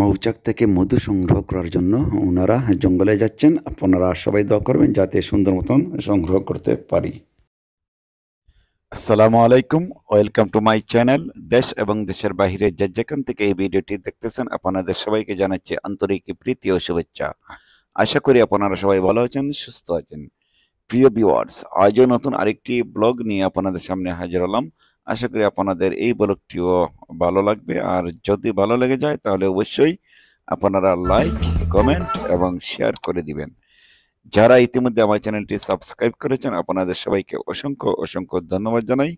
মৌচাক থেকে মধু সংগ্রহ করার জন্য ওনারা জঙ্গলে যাচ্ছেন আপনারা সবাই দোয়া করবেন যাতে সুন্দর মতন সংগ্রহ করতে পারি আসসালামু আলাইকুম ওয়েলকাম টু মাই চ্যানেল দেশ এবং দেশের বাহিরে যে যেখান থেকে এই ভিডিওটি দেখতেছেন আপনাদের সবাইকে জানাচ্ছি আন্তরিক প্রীতি ও শুভেচ্ছা আশা করি আপনারা সবাই ভালো আছেন সুস্থ আছেন প্রিয় ভিউয়ার্স আজও নতুন আরেকটি ব্লগ নিয়ে আপনাদের সামনে হাজির হলাম আশা করি আপনাদের এই ব্লগটিও ভালো লাগবে আর যদি ভালো লেগে যায় তাহলে অবশ্যই আপনারা লাইক কমেন্ট এবং শেয়ার করে দিবেন যারা ইতিমধ্যে আমার চ্যানেলটি সাবস্ক্রাইব করেছেন আপনাদের সবাইকে অসংখ্য অসংখ্য ধন্যবাদ জানাই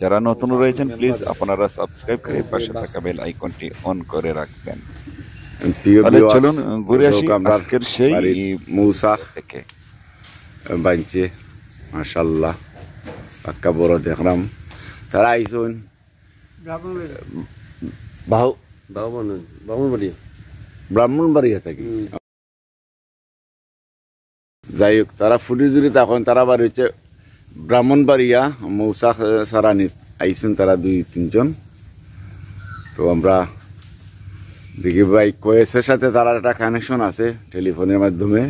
যারা নতুন রয়েছেন প্লিজ আপনারা সাবস্ক্রাইব করে পাশে থাকা বেল আইকনটি অন করে রাখবেন তাহলে চলুন ঘুরে আসি আজকের সেই মৌসা থেকে বাইচে মাশাল্লাহ পাক্কা বড় দেখলাম ধরাই শুন বাহু ব্রাহ্মণবাড়ি ব্রাহ্মণবাড়িয়া থাকি যাই হোক তারা জুড়ি তখন তারা বাড়ি হচ্ছে ব্রাহ্মণবাড়িয়া মৌসা সারানি আইসুন তারা দুই তিনজন তো আমরা দেখি ভাই কয়েসের সাথে তারা একটা কানেকশন আছে টেলিফোনের মাধ্যমে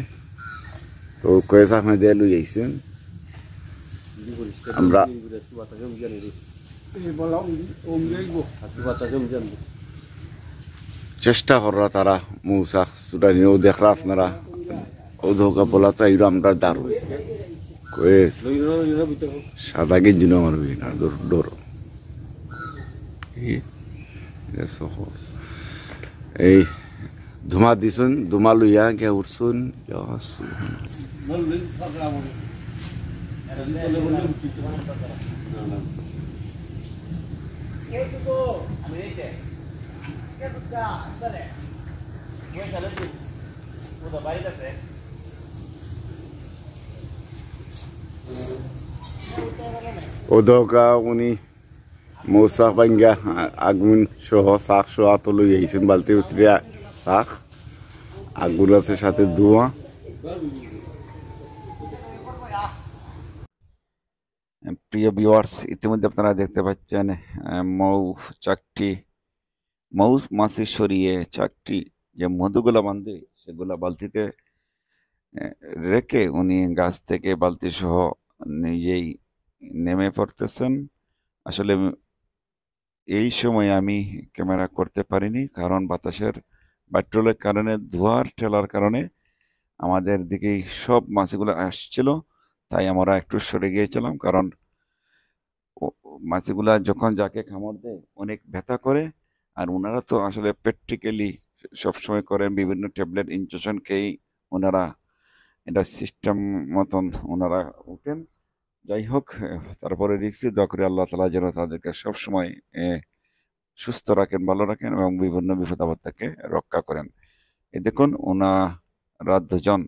তো কয়েস দেয় লুই আইসুন আমরা আসি বাতাসে উম জানি বলা উম চেষ্টা করা তারা মৌসা সুদানিও দেখরা আপনারা ও ধোকা বলা তাই আমরা দাঁড় সাদা গেঞ্জি আমার হই না ডোর এই ধুমা দিছুন ধুমা লইয়া গে উঠছুন ওদকা উনি মৌসা পাঙ্গা আগুন সহ শাক সহ আত লই আইছেন বালতি উতরে শাক আগুন আছে সাথে ধোঁয়া প্রিয় ভিওয়ার্স ইতিমধ্যে আপনারা দেখতে পাচ্ছেন মৌ চাকটি মৌস মাসি সরিয়ে চাকটি যে মধুগুলা বান্ধে সেগুলা বালতিতে রেখে উনি গাছ থেকে বালতি সহ নিজেই নেমে পড়তেছেন আসলে এই সময় আমি ক্যামেরা করতে পারিনি কারণ বাতাসের বাট্রোলের কারণে ধোয়ার ঠেলার কারণে আমাদের দিকেই সব মাছগুলো আসছিল তাই আমরা একটু সরে গিয়েছিলাম কারণ মাছিগুলা যখন যাকে খামড় দেয় অনেক ব্যথা করে আর ওনারা তো আসলে প্র্যাকটিক্যালি সবসময় করেন বিভিন্ন ট্যাবলেট ইনজেকশন খেয়েই ওনারা এটা সিস্টেম মতন ওনারা উঠেন যাই হোক তারপরে রিক্সি দোয়া আল্লাহ তালা যেন তাদেরকে সবসময় সুস্থ রাখেন ভালো রাখেন এবং বিভিন্ন বিপদ আপদ থেকে রক্ষা করেন এ দেখুন ওনারা দুজন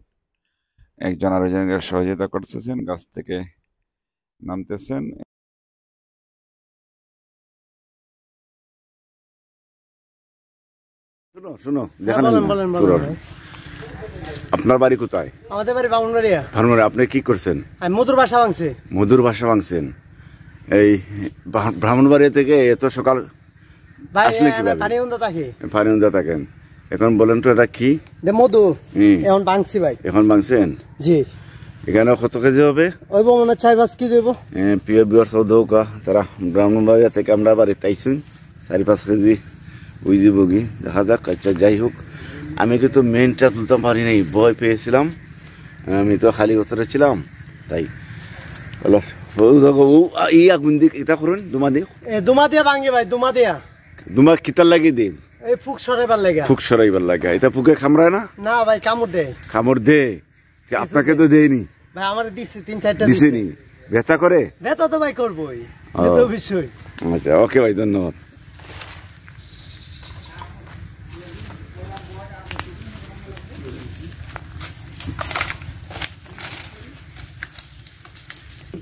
একজন আরেকজনকে সহযোগিতা করতেছেন গাছ থেকে নামতেছেন হ্যাঁ, আপনার বাড়ি কোথায় আমাদের বাড়ি বামুনবাড়িয়া আপনি কি করছেন আমি মধুর ভাঙছি মধুর ভাঙছেন এই ব্রাহ্মণবাড়িয়া থেকে এত সকাল এখন বলেন তো এটা কি মধু এখন ভাঙছি ভাই এখন বাংছেন জি এখানে কত কেজি হবে চার পাঁচ কেজি হইব প্রিয় বিয়ার সৌদৌকা তারা ব্রাহ্মণবাড়িয়া থেকে আমরা বাড়িতে আইসুন চারি পাঁচ কেজি ওই যে বগি দেখা যাক আচ্ছা যাই হোক আমি কিন্তু মেনটা তুলতে পারি নাই ভয় পেয়েছিলাম আমি তো খালি কথাটা ছিলাম তাই বলো ই আগুন দিক এটা করুন দুমা দিয়ে দুমা দিয়া ভাঙ্গি ভাই দুমা দিয়া দুমা কিতার লাগিয়ে দিন এই ফুক সরাইবার লাগে ফুক সরাইবার লাগে এটা ফুকে কামড়ায় না না ভাই কামড় দে কামড় দে আপনাকে তো দেয়নি ভাই আমার দিছে তিন চারটা দিছে নি ব্যথা করে ব্যথা তো ভাই করবই বিষয় আচ্ছা ওকে ভাই ধন্যবাদ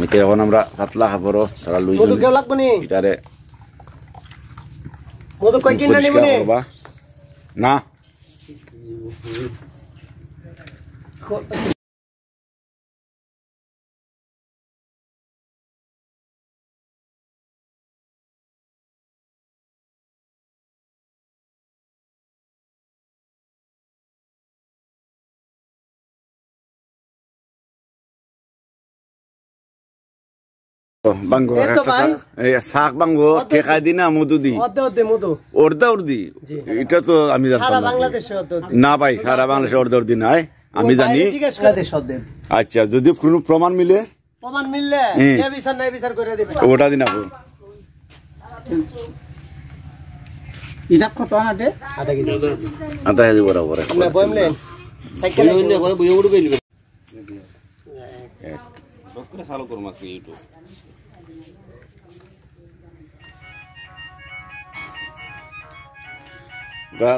মিটে এখন আমরা পাতলা খাবো তারা লুই ইটারে না বাঙ্গু শাক বাঙ্গু ঠেকা দি না মধু দি অর্ধা অর্ধি এটা তো আমি না ভাই সারা বাংলাদেশে অর্ধা অর্ধি নাই আমি জানি আচ্ছা যদি কোনো প্রমাণ মিলে প্রমাণ মিললে ওটা দিন আপু এটা কত আনাতে আধা কেজি আধা কেজি বরাবর সাইকেল হইলে করে বুঝে উড়বে এক করে চালু করমাস ইউটিউব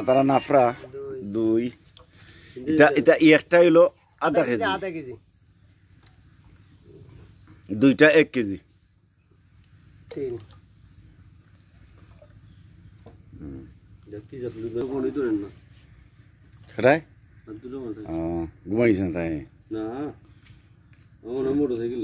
তারা নাফরা দুই এটা এটা একটা হইলো আধা কেজি আধা কেজি দুইটা এক কেজি ঘুমাইছে ঘুমাইছেন তাই না মোটরসাইকেল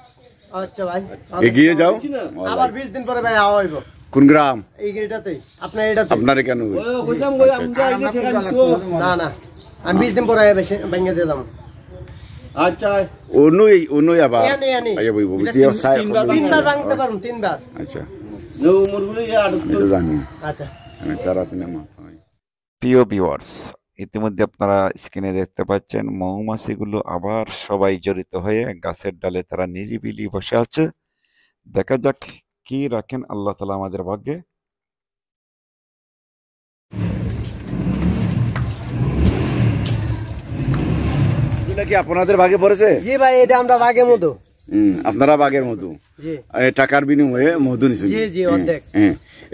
আচ্ছা ভাই এগিয়ে যাও আবার 20 দিন পরে ভাই আওয়া হইব কোন গ্রাম এই এটাতেই আপনার এটাতে আপনারে কেন না না আমি 20 দিন পরে বেশি ভেঙে দিয়ে দাম আচ্ছা অনুই অনুই আবার এনে এনে আইয়া বইবো তিনবার ভাঙতে পারুম তিনবার আচ্ছা নো মুরগুলি আচ্ছা আমি তারাতে না প্রিয় ভিউয়ার্স ইতিমধ্যে আপনারা স্ক্রিনে দেখতে পাচ্ছেন মৌমাছিগুলো আবার সবাই জড়িত হয়ে গাছের ডালে তারা নিরিবিলি বসে আছে দেখা যাক কি রাখেন আল্লাহ তালা আমাদের ভাগ্যে কি আপনাদের ভাগে পড়েছে ভাই এটা আমরা আপনারা বাঘের মধু টাকার বিনিময়ে মধু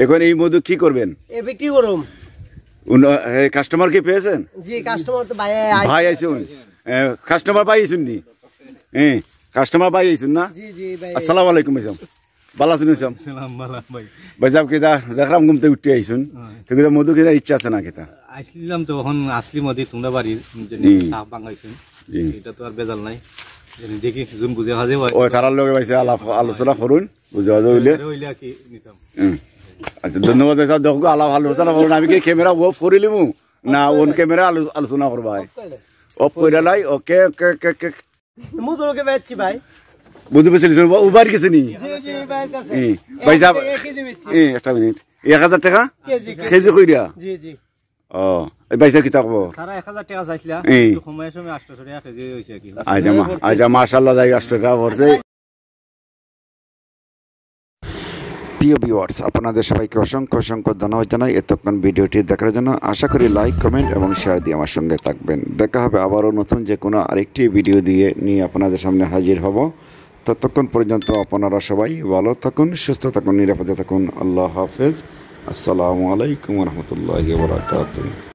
এখন এই মধু কি করবেন করুন কাস্টমার কি পেয়েছেন কাস্টমার ভাই আইসুন কাস্টমার পাই আইসুন নি কাস্টমার পাই আইসুন না আসসালাম আলাইকুম ভাইসাম সালাম ভাই ভাই সাহেব কেদা দেখলাম ঘুমতে উঠতে আইসুন হ্যাঁ। তো মধু কেদা ইচ্ছা আছে না কেতা আইছিলাম তো এখন আসলি মধ্যে তোমরা বাড়ি এটা তো আর বেজাল নাই দেখি যোন বুঝে হাজে হয় আলোচনা করুন বুঝে হাজে হইলে আচ্ছা ধন্যবাদ স্যার দেখো আমি কি ক্যামেরা অফ করে না ওন ক্যামেরা আলোচনা করবা অফ করে লাই ওকে ওকে ওকে ওকে মুজুরকে বেচছি ভাই বুঝতে পেরেছিলি উবার গেছে নি ভাই সাহেব একটা মিনিট এক হাজার টাকা কেজি কই দিয়া ও আচ্ছা মাসাল্লাহ আচ্ছা, যাই আষ্ট টাকা প্রিয় ভিউয়ার্স আপনাদের সবাইকে অসংখ্য অসংখ্য ধন্যবাদ জানাই এতক্ষণ ভিডিওটি দেখার জন্য আশা করি লাইক কমেন্ট এবং শেয়ার দিয়ে আমার সঙ্গে থাকবেন দেখা হবে আবারও নতুন যে কোনো আরেকটি ভিডিও দিয়ে নিয়ে আপনাদের সামনে হাজির হব ততক্ষণ পর্যন্ত আপনারা সবাই ভালো থাকুন সুস্থ থাকুন নিরাপদে থাকুন আল্লাহ হাফেজ আসসালামু আলাইকুম রহমতুল্লাহ বরাকাতুল্লাহ